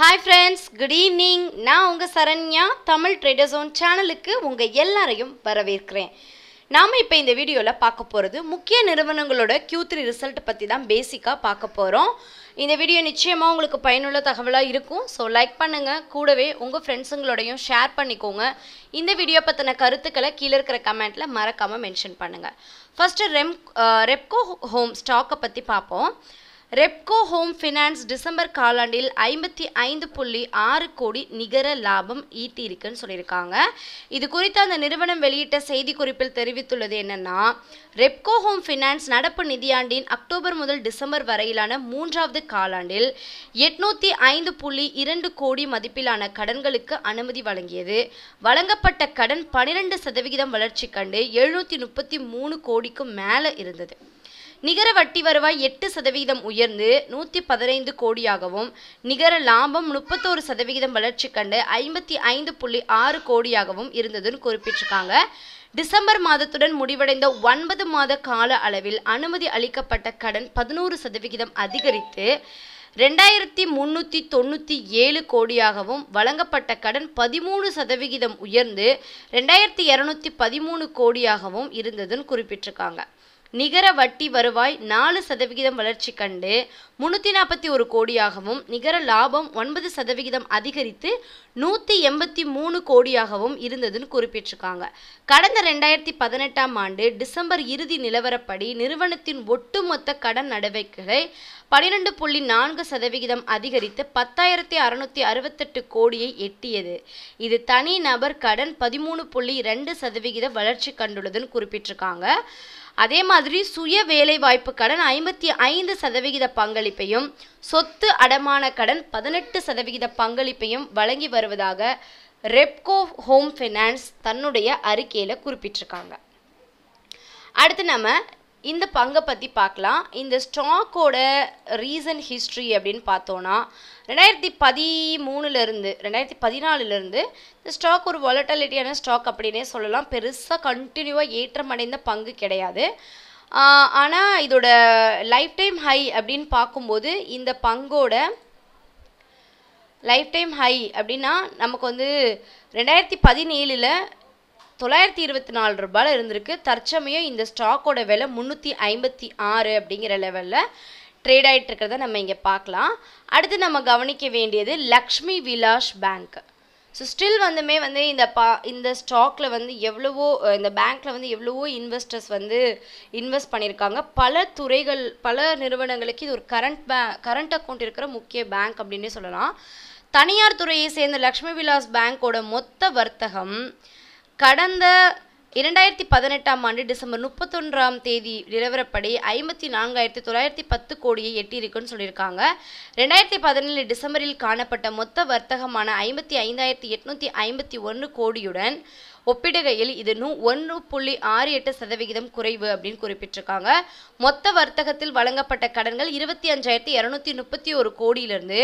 hi friends good evening நான் உங்கள் சரண்யா தமிழ் ட்ரேடர்ஸோன் சேனலுக்கு உங்கள் எல்லாரையும் வரவேற்கிறேன் நாம் இப்போ இந்த வீடியோவில் பார்க்க போகிறது முக்கிய நிறுவனங்களோட கியூ த்ரீ ரிசல்ட் பற்றி தான் பேசிக்காக பார்க்க போகிறோம் இந்த வீடியோ நிச்சயமாக உங்களுக்கு பயனுள்ள தகவலாக இருக்கும் ஸோ லைக் பண்ணுங்கள் கூடவே உங்கள் ஃப்ரெண்ட்ஸுங்களோடையும் ஷேர் பண்ணிக்கோங்க இந்த வீடியோ பற்றின கருத்துக்களை கீழே இருக்கிற கமெண்ட்டில் மறக்காமல் மென்ஷன் பண்ணுங்கள் ஃபஸ்ட்டு ரெம் ரெப்கோ ஹோம் ஸ்டாக்கை பற்றி பார்ப்போம் ரெப்கோ ஹோம் ஃபினான்ஸ் டிசம்பர் காலாண்டில் ஐம்பத்தி ஐந்து புள்ளி ஆறு கோடி நிகர லாபம் ஈட்டியிருக்குன்னு சொல்லியிருக்காங்க இது குறித்து அந்த நிறுவனம் வெளியிட்ட செய்திக்குறிப்பில் தெரிவித்துள்ளது என்னென்னா ரெப்கோ ஹோம் ஃபினான்ஸ் நடப்பு நிதியாண்டின் அக்டோபர் முதல் டிசம்பர் வரையிலான மூன்றாவது காலாண்டில் எட்நூற்றி ஐந்து புள்ளி இரண்டு கோடி மதிப்பிலான கடன்களுக்கு அனுமதி வழங்கியது வழங்கப்பட்ட கடன் பனிரெண்டு சதவிகிதம் வளர்ச்சி கண்டு எழுநூற்றி முப்பத்தி மூணு கோடிக்கும் மேலே இருந்தது நிகர வட்டி வருவாய் எட்டு சதவிகிதம் உயர்ந்து நூற்றி பதினைந்து கோடியாகவும் நிகர லாபம் முப்பத்தோரு சதவிகிதம் வளர்ச்சி கண்டு ஐம்பத்தி ஐந்து புள்ளி ஆறு கோடியாகவும் இருந்ததுன்னு குறிப்பிட்டிருக்காங்க டிசம்பர் மாதத்துடன் முடிவடைந்த ஒன்பது மாத கால அளவில் அனுமதி அளிக்கப்பட்ட கடன் பதினோரு சதவிகிதம் அதிகரித்து ரெண்டாயிரத்தி முந்நூற்றி தொண்ணூற்றி ஏழு கோடியாகவும் வழங்கப்பட்ட கடன் பதிமூணு சதவிகிதம் உயர்ந்து ரெண்டாயிரத்தி இரநூத்தி பதிமூணு கோடியாகவும் இருந்ததுன்னு குறிப்பிட்டிருக்காங்க நிகர வட்டி வருவாய் நாலு சதவிகிதம் வளர்ச்சி கண்டு முன்னூற்றி நாற்பத்தி ஒரு கோடியாகவும் நிகர லாபம் ஒன்பது சதவிகிதம் அதிகரித்து நூற்றி எண்பத்தி மூணு கோடியாகவும் இருந்ததுன்னு குறிப்பிட்டிருக்காங்க கடந்த ரெண்டாயிரத்தி பதினெட்டாம் ஆண்டு டிசம்பர் இறுதி நிலவரப்படி நிறுவனத்தின் ஒட்டுமொத்த கடன் நடவடிக்கைகளை பனிரெண்டு புள்ளி நான்கு சதவிகிதம் அதிகரித்து பத்தாயிரத்தி அறுநூத்தி அறுபத்தெட்டு கோடியை எட்டியது இது தனி நபர் கடன் பதிமூணு புள்ளி ரெண்டு சதவிகித வளர்ச்சி கண்டுள்ளதுன்னு குறிப்பிட்டிருக்காங்க அதே மாதிரி சுய வேலை வாய்ப்பு கடன் ஐம்பத்தி ஐந்து சதவிகித பங்களிப்பையும் சொத்து அடமான கடன் பதினெட்டு சதவிகித பங்களிப்பையும் வழங்கி வருவதாக ரெப்கோ ஹோம் ஃபினான்ஸ் தன்னுடைய அறிக்கையில் குறிப்பிட்டிருக்காங்க அடுத்து நம்ம இந்த பங்கை பற்றி பார்க்கலாம் இந்த ஸ்டாக்கோட ரீசன் ஹிஸ்ட்ரி அப்படின்னு பார்த்தோன்னா ரெண்டாயிரத்தி பதிமூணுலேருந்து ரெண்டாயிரத்தி பதினாலுலேருந்து இந்த ஸ்டாக் ஒரு வொலட்டாலிட்டியான ஸ்டாக் அப்படின்னே சொல்லலாம் பெருசாக கண்டினியூவாக ஏற்றமடைந்த பங்கு கிடையாது ஆனால் இதோட லைஃப் டைம் ஹை அப்படின்னு பார்க்கும்போது இந்த பங்கோட லைஃப் டைம் ஹை அப்படின்னா நமக்கு வந்து ரெண்டாயிரத்தி பதினேழில் தொள்ளாயிரத்தி இருபத்தி நாலு ரூபாயில் இருந்திருக்கு தற்சமயம் இந்த ஸ்டாக்கோட விலை முந்நூற்றி ஐம்பத்தி ஆறு அப்படிங்கிற லெவலில் ட்ரேட் ஆகிட்டு இருக்கிறத நம்ம இங்கே பார்க்கலாம் அடுத்து நம்ம கவனிக்க வேண்டியது Lakshmi Vilas bank so still வந்துமே வந்து இந்த பா இந்த ஸ்டாக்கில் வந்து எவ்வளவோ இந்த பேங்க்கில் வந்து எவ்வளவோ இன்வெஸ்டர்ஸ் வந்து இன்வெஸ்ட் பண்ணியிருக்காங்க பல துறைகள் பல நிறுவனங்களுக்கு இது ஒரு கரண்ட் பே கரண்ட் அக்கௌண்ட் இருக்கிற முக்கிய பேங்க் அப்படின்னே சொல்லலாம் தனியார் துறையை சேர்ந்த லக்ஷ்மி விலாஸ் பேங்க்கோட மொத்த வர்த்தகம் கடந்த இரண்டாயிரத்தி பதினெட்டாம் ஆண்டு டிசம்பர் முப்பத்தொன்றாம் தேதி நிலவரப்படி ஐம்பத்தி நான்காயிரத்தி தொள்ளாயிரத்தி பத்து கோடியை எட்டியிருக்குன்னு சொல்லியிருக்காங்க ரெண்டாயிரத்தி பதினேழு டிசம்பரில் காணப்பட்ட மொத்த வர்த்தகமான ஐம்பத்தி ஐந்தாயிரத்தி எட்நூற்றி ஐம்பத்தி ஒன்று கோடியுடன் ஒப்பிடுகையில் இது நூ ஒன்று புள்ளி ஆறு எட்டு சதவிகிதம் குறைவு அப்படின்னு குறிப்பிட்டிருக்காங்க மொத்த வர்த்தகத்தில் வழங்கப்பட்ட கடன்கள் இருபத்தி அஞ்சாயிரத்தி இரநூத்தி முப்பத்தி ஒரு கோடியிலிருந்து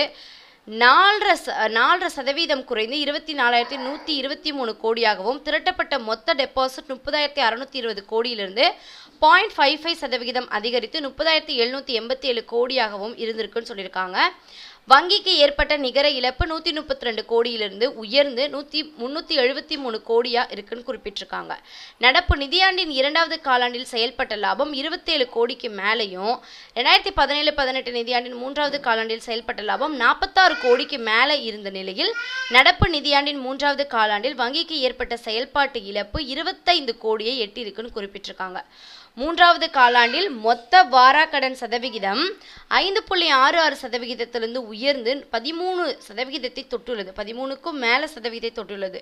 நாலரை நாலரை சதவீதம் குறைந்து இருபத்தி நாலாயிரத்தி நூற்றி இருபத்தி மூணு கோடியாகவும் திரட்டப்பட்ட மொத்த டெபாசிட் முப்பதாயிரத்தி அறுநூற்றி இருபது கோடியிலிருந்து பாயிண்ட் ஃபைவ் ஃபைவ் சதவிகிதம் அதிகரித்து முப்பதாயிரத்தி எழுநூற்றி எண்பத்தி ஏழு கோடியாகவும் இருந்திருக்குன்னு சொல்லியிருக்காங்க வங்கிக்கு ஏற்பட்ட நிகர இழப்பு நூற்றி முப்பத்தி ரெண்டு கோடியிலிருந்து உயர்ந்து நூற்றி முந்நூற்றி எழுபத்தி மூணு கோடியாக இருக்குன்னு குறிப்பிட்டிருக்காங்க நடப்பு நிதியாண்டின் இரண்டாவது காலாண்டில் செயல்பட்ட லாபம் இருபத்தேழு கோடிக்கு மேலேயும் ரெண்டாயிரத்தி பதினேழு பதினெட்டு நிதியாண்டின் மூன்றாவது காலாண்டில் செயல்பட்ட லாபம் நாற்பத்தாறு கோடிக்கு மேலே இருந்த நிலையில் நடப்பு நிதியாண்டின் மூன்றாவது காலாண்டில் வங்கிக்கு ஏற்பட்ட செயல்பாட்டு இழப்பு இருபத்தைந்து கோடியை எட்டியிருக்குன்னு குறிப்பிட்டிருக்காங்க மூன்றாவது காலாண்டில் மொத்த வாராக்கடன் சதவிகிதம் ஐந்து புள்ளி ஆறு ஆறு சதவிகிதத்திலிருந்து உயர்ந்து பதிமூணு சதவிகிதத்தை தொட்டுள்ளது பதிமூணுக்கும் மேலே சதவிகிதத்தை தொட்டுள்ளது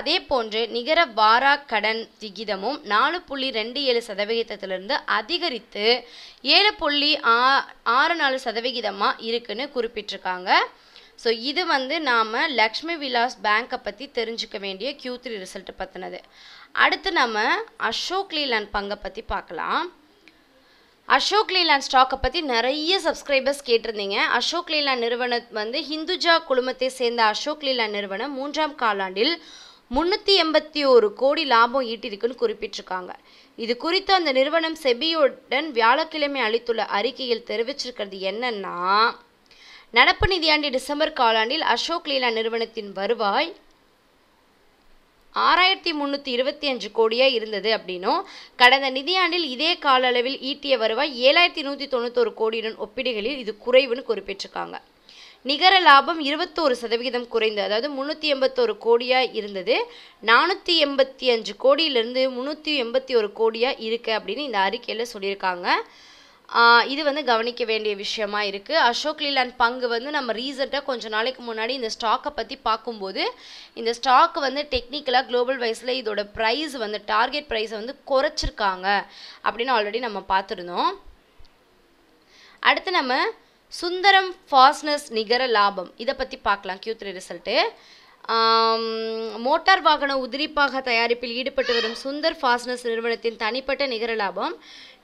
அதே போன்று நிகர வாராக்கடன் விகிதமும் நாலு புள்ளி ரெண்டு ஏழு சதவிகிதத்திலிருந்து அதிகரித்து ஏழு புள்ளி ஆ ஆறு நாலு சதவிகிதமாக இருக்குன்னு குறிப்பிட்டிருக்காங்க ஸோ இது வந்து நாம் லக்ஷ்மி விலாஸ் பேங்க்கை பற்றி தெரிஞ்சுக்க வேண்டிய கியூ த்ரீ ரிசல்ட்டை பற்றினது அடுத்து நம்ம அசோக் லீலாண்ட் பங்கை பற்றி பார்க்கலாம் அசோக் லீலாண்ட் ஸ்டாக்கை பற்றி நிறைய சப்ஸ்கிரைபர்ஸ் கேட்டிருந்தீங்க அசோக் லீலாண்ட் நிறுவனம் வந்து ஹிந்துஜா குழுமத்தை சேர்ந்த அசோக் லீலாண்ட் நிறுவனம் மூன்றாம் காலாண்டில் முந்நூற்றி எண்பத்தி ஒரு கோடி லாபம் ஈட்டியிருக்குன்னு குறிப்பிட்டிருக்காங்க இது குறித்து அந்த நிறுவனம் செபியுடன் வியாழக்கிழமை அளித்துள்ள அறிக்கையில் தெரிவிச்சிருக்கிறது என்னன்னா நடப்பு நிதியாண்டு டிசம்பர் காலாண்டில் அசோக் லீலா நிறுவனத்தின் வருவாய் ஆறாயிரத்தி முந்நூற்றி இருபத்தி அஞ்சு கோடியாக இருந்தது அப்படின்னும் கடந்த நிதியாண்டில் இதே கால அளவில் ஈட்டிய வருவாய் ஏழாயிரத்தி நூற்றி தொண்ணூத்தோரு கோடியுடன் ஒப்பிடுகளில் இது குறைவுன்னு குறிப்பிட்டிருக்காங்க நிகர லாபம் இருபத்தோரு சதவிகிதம் குறைந்தது அதாவது முந்நூற்றி எண்பத்தோரு கோடியாக இருந்தது நானூற்றி எண்பத்தி அஞ்சு கோடியிலிருந்து முந்நூற்றி எண்பத்தி ஒரு கோடியாக இருக்குது அப்படின்னு இந்த அறிக்கையில் சொல்லியிருக்காங்க இது வந்து கவனிக்க வேண்டிய விஷயமா இருக்குது அசோக் லீலாண்ட் பங்கு வந்து நம்ம ரீசெண்டாக கொஞ்ச நாளைக்கு முன்னாடி இந்த ஸ்டாக்கை பற்றி பார்க்கும்போது இந்த ஸ்டாக் வந்து டெக்னிக்கலாக குளோபல் வைஸில் இதோட ப்ரைஸ் வந்து டார்கெட் ப்ரைஸை வந்து குறைச்சிருக்காங்க அப்படின்னு ஆல்ரெடி நம்ம பார்த்துருந்தோம் அடுத்து நம்ம சுந்தரம் ஃபாஸ்னஸ் நிகர லாபம் இதை பற்றி பார்க்கலாம் கியூத்ரி த்ரீ ரிசல்ட்டு மோட்டார் வாகன உதிரிப்பாக தயாரிப்பில் ஈடுபட்டு வரும் சுந்தர் ஃபாஸ்னஸ் நிறுவனத்தின் தனிப்பட்ட நிகர லாபம்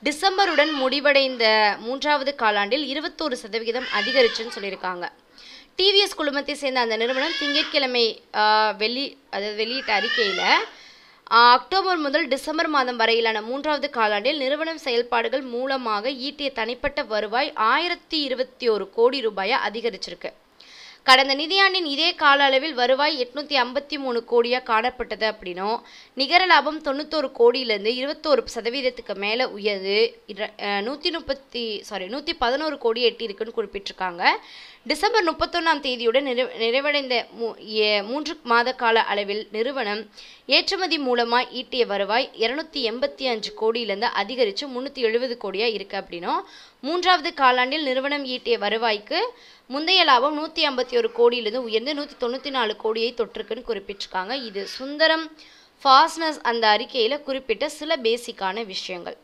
டிசம்பருடன் முடிவடைந்த மூன்றாவது காலாண்டில் இருபத்தோரு சதவிகிதம் அதிகரிச்சுன்னு சொல்லியிருக்காங்க டிவிஎஸ் குழுமத்தை சேர்ந்த அந்த நிறுவனம் திங்கட்கிழமை வெளி அதாவது வெளியிட்ட அறிக்கையில் அக்டோபர் முதல் டிசம்பர் மாதம் வரையிலான மூன்றாவது காலாண்டில் நிறுவனம் செயல்பாடுகள் மூலமாக ஈட்டிய தனிப்பட்ட வருவாய் ஆயிரத்தி இருபத்தி ஒரு கோடி ரூபாயை அதிகரிச்சிருக்கு கடந்த நிதியாண்டின் இதே கால அளவில் வருவாய் எட்நூற்றி ஐம்பத்தி மூணு கோடியாக காணப்பட்டது அப்படின்னும் நிகர லாபம் தொண்ணூத்தோரு கோடியிலிருந்து இருபத்தோரு சதவீதத்துக்கு மேலே உயர்ந்து நூற்றி முப்பத்தி சாரி நூற்றி பதினோரு கோடி எட்டியிருக்குன்னு குறிப்பிட்டிருக்காங்க டிசம்பர் முப்பத்தொன்னாம் தேதியுடன் நிறை நிறைவடைந்த மூன்று மாத கால அளவில் நிறுவனம் ஏற்றுமதி மூலமாக ஈட்டிய வருவாய் இருநூத்தி எண்பத்தி அஞ்சு கோடியிலேருந்து அதிகரித்து முந்நூற்றி எழுபது கோடியாக இருக்குது அப்படின்னும் மூன்றாவது காலாண்டில் நிறுவனம் ஈட்டிய வருவாய்க்கு முந்தைய லாபம் நூற்றி ஐம்பத்தி ஒரு கோடியிலிருந்து உயர்ந்து நூற்றி தொண்ணூற்றி நாலு கோடியை தொற்றுக்குன்னு குறிப்பிட்டிருக்காங்க இது சுந்தரம் ஃபாஸ்னஸ் அந்த அறிக்கையில் குறிப்பிட்ட சில பேசிக்கான விஷயங்கள்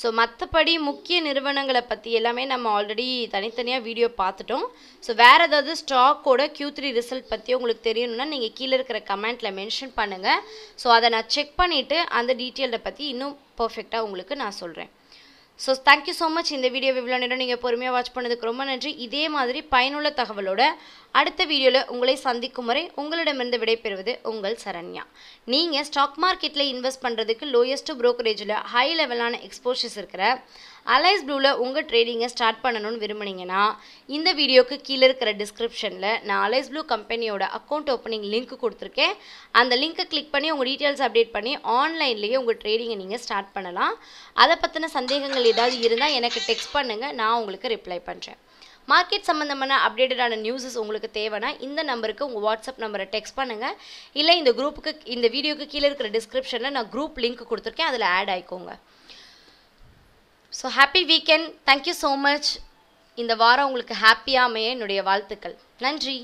ஸோ மற்றபடி முக்கிய நிறுவனங்களை பற்றி எல்லாமே நம்ம ஆல்ரெடி தனித்தனியாக வீடியோ பார்த்துட்டோம் ஸோ வேறு ஏதாவது ஸ்டாக்கோட கியூ த்ரீ ரிசல்ட் பற்றி உங்களுக்கு தெரியணும்னா நீங்கள் கீழே இருக்கிற கமெண்ட்டில் மென்ஷன் பண்ணுங்கள் ஸோ அதை நான் செக் பண்ணிவிட்டு அந்த டீட்டெயிலை பற்றி இன்னும் பர்ஃபெக்டாக உங்களுக்கு நான் சொல்கிறேன் ஸோ தேங்க்யூ ஸோ மச் இந்த வீடியோ இவ்வளோ நேரம் நீங்கள் பொறுமையாக வாட்ச் பண்ணதுக்கு ரொம்ப நன்றி இதே மாதிரி பயனுள்ள தகவலோட அடுத்த வீடியோவில் உங்களை சந்திக்கும் வரை உங்களிடமிருந்து விடைபெறுவது உங்கள் சரண்யா நீங்கள் ஸ்டாக் மார்க்கெட்டில் இன்வெஸ்ட் பண்ணுறதுக்கு லோயஸ்ட் ப்ரோக்கரேஜில் ஹை லெவலான எக்ஸ்போஷர்ஸ் இருக்கிற அலைஸ் ப்ளூவில் உங்கள் ட்ரேடிங்கை ஸ்டார்ட் பண்ணணும்னு விரும்புனீங்கன்னா இந்த வீடியோக்கு கீழே இருக்கிற டிஸ்கிரிப்ஷனில் நான் அலைஸ் ப்ளூ கம்பெனியோட அக்கௌண்ட் ஓப்பனிங் லிங்க் கொடுத்துருக்கேன் அந்த லிங்க்கை கிளிக் பண்ணி உங்கள் டீட்டெயில்ஸ் அப்டேட் பண்ணி ஆன்லைன்லேயே உங்கள் ட்ரேடிங்கை நீங்கள் ஸ்டார்ட் பண்ணலாம் அதை பற்றின சந்தேகங்கள் ஏதாவது இருந்தால் எனக்கு டெக்ஸ்ட் பண்ணுங்கள் நான் உங்களுக்கு ரிப்ளை பண்ணுறேன் மார்க்கெட் சம்மந்தமான அப்டேட்டடான நியூஸஸ் உங்களுக்கு தேவைன்னா இந்த நம்பருக்கு உங்கள் வாட்ஸ்அப் நம்பரை டெக்ஸ்ட் பண்ணுங்கள் இல்லை இந்த குரூப்புக்கு இந்த வீடியோக்கு கீழே இருக்கிற டிஸ்கிரிப்ஷனில் நான் குரூப் லிங்க் கொடுத்துருக்கேன் அதில் ஆட் ஆயிக்கோங்க so happy weekend thank you so much இந்த வாரம் உங்களுக்கு ஹாப்பியாக அமைய என்னுடைய வாழ்த்துக்கள் நன்றி